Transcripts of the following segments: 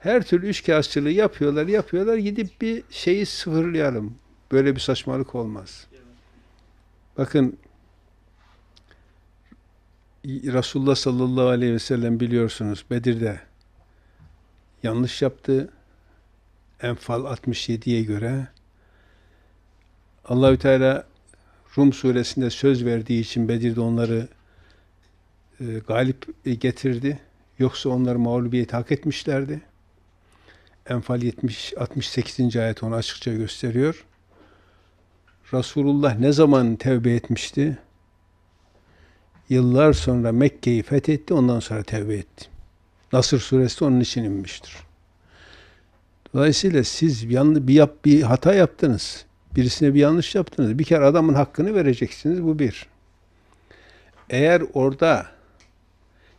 Her türlü üç üçkağıtçılığı yapıyorlar, yapıyorlar. Gidip bir şeyi sıfırlayalım. Böyle bir saçmalık olmaz. Bakın Resulullah sallallahu aleyhi ve sellem biliyorsunuz Bedir'de yanlış yaptı. Enfal 67'ye göre Allahü Teala Rum suresinde söz verdiği için Bedir'de onları e, galip getirdi. Yoksa onlar mağlubiyet hak etmişlerdi. Enfal 70 68. ayet onu açıkça gösteriyor. Resulullah ne zaman tevbe etmişti? Yıllar sonra Mekke'yi fethetti, ondan sonra tevbe etti. Nasır suresi onun için inmiştir. Dolayısıyla siz yanlı bir yap bir hata yaptınız. Birisine bir yanlış yaptınız. Bir kere adamın hakkını vereceksiniz. Bu bir. Eğer orada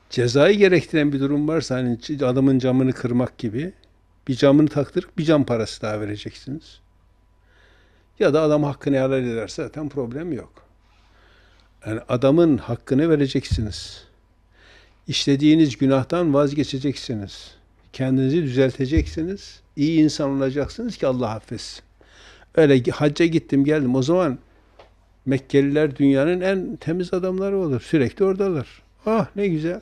cezayı gerektiren bir durum varsa hani adamın camını kırmak gibi bir camını taktırıp bir cam parası daha vereceksiniz. Ya da adam hakkını helal ederse zaten problem yok. Yani adamın hakkını vereceksiniz. İşlediğiniz günahtan vazgeçeceksiniz. Kendinizi düzelteceksiniz. İyi insan olacaksınız ki Allah affetsin. Öyle hacca gittim geldim. O zaman Mekkeliler dünyanın en temiz adamları olur. Sürekli oradalar. Ah ne güzel.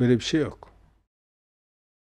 Böyle bir şey yok.